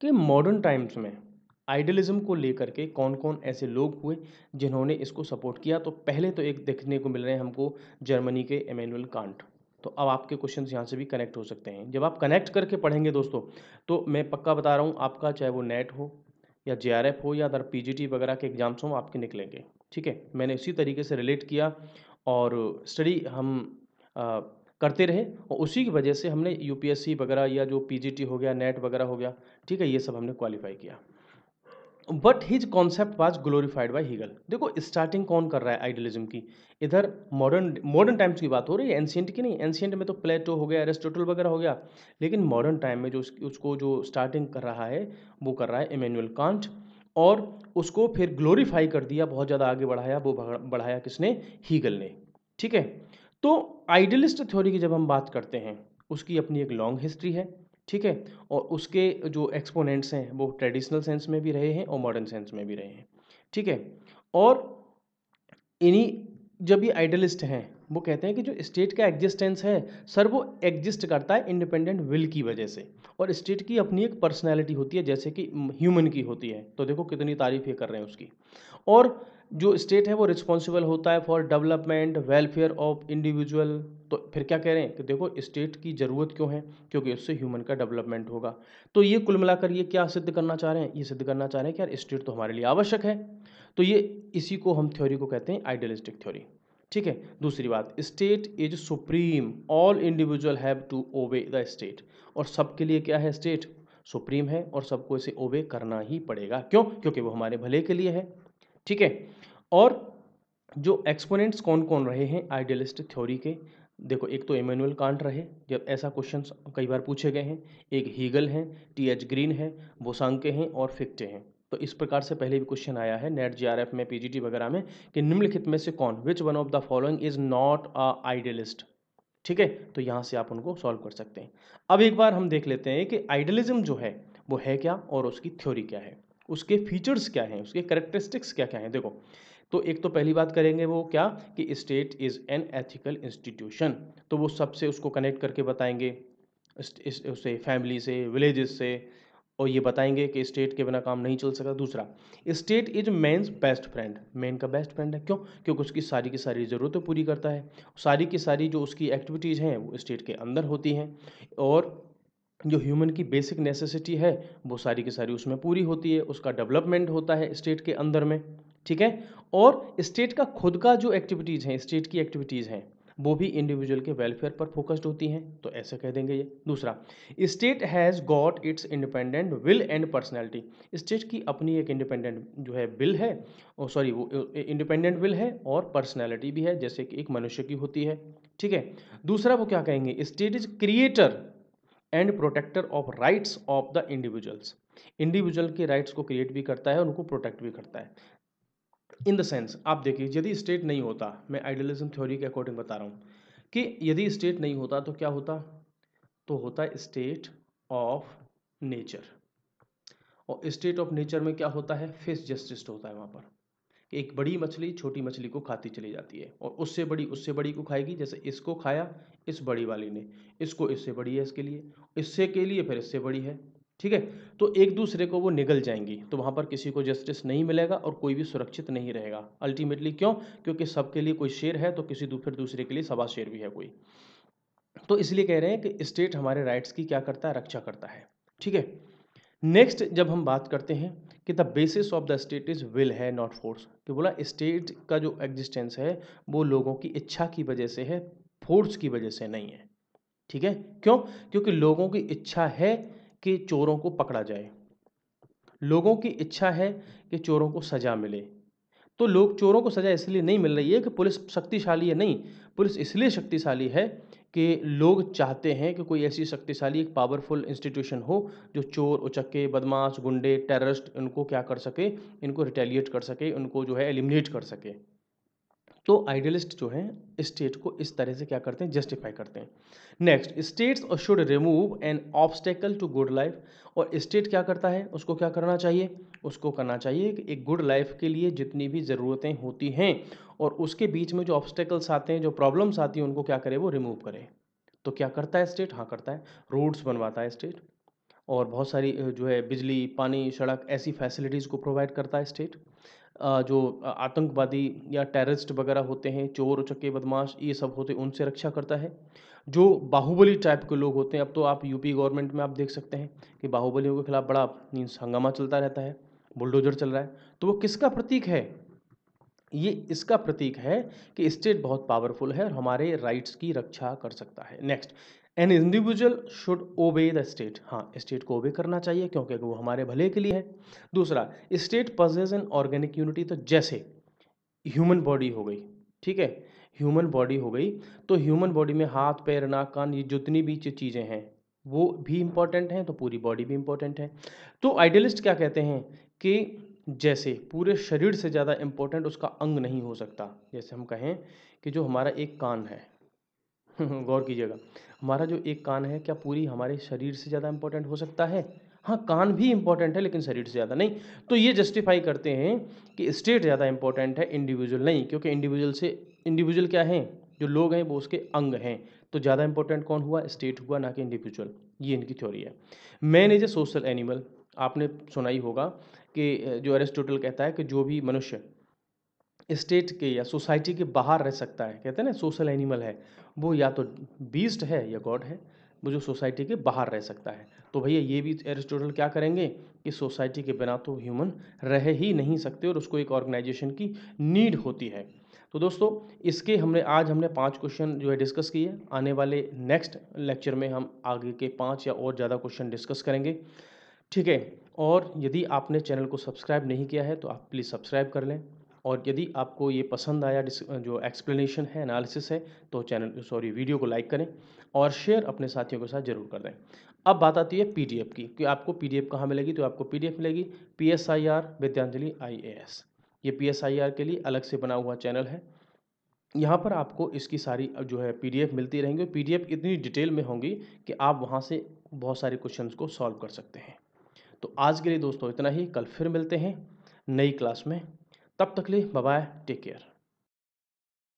कि मॉडर्न टाइम्स में आइडियलिज्म को लेकर के कौन कौन ऐसे लोग हुए जिन्होंने इसको सपोर्ट किया तो पहले तो एक देखने को मिल रहे हैं हमको जर्मनी के एमेनुअल कांट तो अब आपके क्वेश्चन यहाँ से भी कनेक्ट हो सकते हैं जब आप कनेक्ट करके पढ़ेंगे दोस्तों तो मैं पक्का बता रहा हूँ आपका चाहे वो नेट हो या जे हो या अदर पी वगैरह के एग्ज़ाम्स हों आपके निकलेंगे ठीक है मैंने इसी तरीके से रिलेट किया और स्टडी हम आ, करते रहे और उसी की वजह से हमने यूपीएससी वगैरह या जो पीजीटी हो गया नेट वगैरह हो गया ठीक है ये सब हमने क्वालिफाई किया but his concept was glorified by Hegel देखो स्टार्टिंग कौन कर रहा है आइडियलिज्म की इधर मॉडर्न मॉडर्न टाइम्स की बात हो रही है एंशियंट की नहीं एंशियंट में तो प्लेटो हो गया एरिस्टोटल वगैरह हो गया लेकिन मॉडर्न टाइम में जो उसको जो स्टार्टिंग कर रहा है वो कर रहा है इमेनुअल कांट और उसको फिर ग्लोरीफाई कर दिया बहुत ज़्यादा आगे बढ़ाया वो बढ़ाया किसने हीगल ने ठीक है तो आइडियलिस्ट थ्योरी की जब हम बात करते हैं उसकी अपनी एक लॉन्ग हिस्ट्री है ठीक है और उसके जो एक्सपोनेंट्स हैं वो ट्रेडिशनल सेंस में भी रहे हैं और मॉडर्न सेंस में भी रहे हैं ठीक है और इन्हीं जब ये आइडलिस्ट हैं वो कहते हैं कि जो स्टेट का एग्जिस्टेंस है सर वो एग्जिस्ट करता है इंडिपेंडेंट विल की वजह से और स्टेट की अपनी एक पर्सनैलिटी होती है जैसे कि ह्यूमन की होती है तो देखो कितनी तारीफ ये कर रहे हैं उसकी और जो स्टेट है वो रिस्पॉन्सिबल होता है for development welfare of individual तो फिर क्या कह रहे हैं कि देखो स्टेट की ज़रूरत क्यों है क्योंकि उससे ह्यूमन का डेवलपमेंट होगा तो ये कुल मिलाकर ये क्या सिद्ध करना चाह रहे हैं ये सिद्ध करना चाह रहे हैं कि यार स्टेट तो हमारे लिए आवश्यक है तो ये इसी को हम थ्योरी को कहते हैं आइडियलिस्टिक थ्योरी ठीक है दूसरी बात state is supreme all individual have to obey the state और सबके लिए क्या है स्टेट सुप्रीम है और सबको इसे ओबे करना ही पड़ेगा क्यों क्योंकि वो हमारे भले के लिए है ठीक है और जो एक्सपोनेंट्स कौन कौन रहे हैं आइडियलिस्ट थ्योरी के देखो एक तो इमेनुअल कांट रहे जब ऐसा क्वेश्चन कई बार पूछे गए हैं एक हीगल हैं टी एच ग्रीन है बोसांके हैं और फिक्टे हैं तो इस प्रकार से पहले भी क्वेश्चन आया है नेट जी में पी वगैरह में कि निम्नलिखित में से कौन which one of the following is not a idealist ठीक है तो यहाँ से आप उनको सॉल्व कर सकते हैं अब एक बार हम देख लेते हैं कि आइडियलिज्म जो है वो है क्या और उसकी थ्योरी क्या है उसके फीचर्स क्या हैं उसके करेक्टरिस्टिक्स क्या क्या हैं देखो तो एक तो पहली बात करेंगे वो क्या कि state is an ethical institution तो वो सबसे उसको कनेक्ट करके बताएंगे उससे फैमिली से विलेजेस से और ये बताएंगे कि स्टेट के बिना काम नहीं चल सका दूसरा state is man's best friend men का बेस्ट फ्रेंड है क्यों क्योंकि उसकी सारी की सारी ज़रूरतें पूरी करता है सारी की सारी जो उसकी एक्टिविटीज़ हैं वो स्टेट के अंदर होती हैं और जो ह्यूमन की बेसिक नेसेसिटी है वो सारी की सारी उसमें पूरी होती है उसका डेवलपमेंट होता है स्टेट के अंदर में ठीक है और स्टेट का खुद का जो एक्टिविटीज़ हैं स्टेट की एक्टिविटीज़ हैं वो भी इंडिविजुअल के वेलफेयर पर फोकस्ड होती हैं तो ऐसे कह देंगे ये दूसरा state has got its independent will and personality state की अपनी एक इंडिपेंडेंट जो है विल है सॉरी वो इंडिपेंडेंट विल है और पर्सनैलिटी भी है जैसे कि एक मनुष्य की होती है ठीक है दूसरा वो क्या कहेंगे state is creator and protector of rights of the individuals individual के राइट्स को क्रिएट भी करता है उनको प्रोटेक्ट भी करता है इन द सेंस आप देखिए यदि स्टेट नहीं होता मैं आइडियलिज्म थ्योरी के अकॉर्डिंग बता रहा हूँ कि यदि स्टेट नहीं होता तो क्या होता तो होता स्टेट ऑफ नेचर और स्टेट ऑफ नेचर में क्या होता है फेस जस्टिस होता है वहाँ पर एक बड़ी मछली छोटी मछली को खाती चली जाती है और उससे बड़ी उससे बड़ी को खाएगी जैसे इसको खाया इस बड़ी वाली ने इसको इससे बड़ी है इसके लिए इससे के लिए फिर इससे बड़ी है ठीक है तो एक दूसरे को वो निगल जाएंगी तो वहाँ पर किसी को जस्टिस नहीं मिलेगा और कोई भी सुरक्षित नहीं रहेगा अल्टीमेटली क्यों क्योंकि सबके लिए कोई शेर है तो किसी फिर दूसरे के लिए सवा शेर भी है कोई तो इसलिए कह रहे हैं कि स्टेट हमारे राइट्स की क्या करता है रक्षा करता है ठीक है नेक्स्ट जब हम बात करते हैं कि the basis of the state is will है नॉट फोर्स कि बोला स्टेट का जो एग्जिस्टेंस है वो लोगों की इच्छा की वजह से है फोर्स की वजह से नहीं है ठीक है क्यों क्योंकि लोगों की इच्छा है कि चोरों को पकड़ा जाए लोगों की इच्छा है कि चोरों को सज़ा मिले तो लोग चोरों को सज़ा इसलिए नहीं मिल रही है कि पुलिस शक्तिशाली है नहीं पुलिस इसलिए शक्तिशाली है के लोग चाहते हैं कि कोई ऐसी शक्तिशाली एक पावरफुल इंस्टीट्यूशन हो जो चोर उचक्के बदमाश गुंडे टेररिस्ट इनको क्या कर सके इनको रिटेलिएट कर सके उनको जो है एलिमिनेट कर सके तो आइडियलिस्ट जो हैं स्टेट को इस तरह से क्या करते हैं जस्टिफाई करते हैं नेक्स्ट स्टेट्स और should remove an obstacle to good life और स्टेट क्या करता है उसको क्या करना चाहिए उसको करना चाहिए कि एक गुड लाइफ के लिए जितनी भी ज़रूरतें होती हैं और उसके बीच में जो ऑब्स्टेकल्स आते हैं जो प्रॉब्लम्स आती हैं उनको क्या करे वो रिमूव करे तो क्या करता है स्टेट हाँ करता है रोड्स बनवाता है स्टेट और बहुत सारी जो है बिजली पानी सड़क ऐसी फैसिलिटीज़ को प्रोवाइड करता है स्टेट जो आतंकवादी या टेररिस्ट वगैरह होते हैं चोर उचक्के बदमाश ये सब होते हैं उनसे रक्षा करता है जो बाहुबली टाइप के लोग होते हैं अब तो आप यूपी गवर्नमेंट में आप देख सकते हैं कि बाहुबलियों के खिलाफ बड़ा मीन्स हंगामा चलता रहता है बुलडोजर चल रहा है तो वो किसका प्रतीक है ये इसका प्रतीक है कि स्टेट बहुत पावरफुल है और हमारे राइट्स की रक्षा कर सकता है next an individual should obey the state हाँ स्टेट को ओबे करना चाहिए क्योंकि वो हमारे भले के लिए है दूसरा state possesses an organic unity तो जैसे ह्यूमन बॉडी हो गई ठीक है ह्यूमन बॉडी हो गई तो ह्यूमन बॉडी में हाथ पैर नाक कान ये जितनी भी चीज़ें हैं वो भी इम्पॉर्टेंट हैं तो पूरी बॉडी भी इम्पॉर्टेंट है तो आइडियलिस्ट क्या कहते हैं कि जैसे पूरे शरीर से ज़्यादा इम्पोर्टेंट उसका अंग नहीं हो सकता जैसे हम कहें कि जो हमारा एक कान है गौर कीजिएगा हमारा जो एक कान है क्या पूरी हमारे शरीर से ज़्यादा इम्पोर्टेंट हो सकता है हाँ कान भी इम्पोर्टेंट है लेकिन शरीर से ज़्यादा नहीं तो ये जस्टिफाई करते हैं कि स्टेट ज़्यादा इम्पोर्टेंट है इंडिविजुअल नहीं क्योंकि इंडिविजुअल से इंडिविजुअल क्या है जो लोग हैं वो उसके अंग हैं तो ज़्यादा इंपॉर्टेंट कौन हुआ स्टेट हुआ ना कि इंडिविजुअल ये इनकी थ्योरी है man is a social animal आपने सुना ही होगा कि जो एरिस्टोटल कहता है कि जो भी मनुष्य स्टेट के या सोसाइटी के बाहर रह सकता है कहते हैं ना सोशल एनिमल है वो या तो बीस्ट है या गॉड है वो जो सोसाइटी के बाहर रह सकता है तो भैया ये भी एरिस्टोटल क्या करेंगे कि सोसाइटी के बिना तो ह्यूमन रह ही नहीं सकते और उसको एक ऑर्गेनाइजेशन की नीड होती है तो दोस्तों इसके हमने आज हमने पांच क्वेश्चन जो है डिस्कस किए आने वाले नेक्स्ट लेक्चर में हम आगे के पांच या और ज़्यादा क्वेश्चन डिस्कस करेंगे ठीक है और यदि आपने चैनल को सब्सक्राइब नहीं किया है तो आप प्लीज़ सब्सक्राइब कर लें और यदि आपको ये पसंद आया जो एक्सप्लेनेशन है एनालिसिस है तो चैनल सॉरी वीडियो को लाइक करें और शेयर अपने साथियों के साथ जरूर कर दें अब बात आती है पीडीएफ की कि आपको पीडीएफ कहाँ मिलेगी तो आपको पीडीएफ मिलेगी पीएसआईआर विद्यांजलि आईएएस ये पीएसआईआर के लिए अलग से बना हुआ चैनल है यहाँ पर आपको इसकी सारी जो है पी मिलती रहेंगी पीडीएफ इतनी डिटेल में होंगी कि आप वहाँ से बहुत सारे क्वेश्चन को सॉल्व कर सकते हैं तो आज के लिए दोस्तों इतना ही कल फिर मिलते हैं नई क्लास में तब तक लिए बाय टेक केयर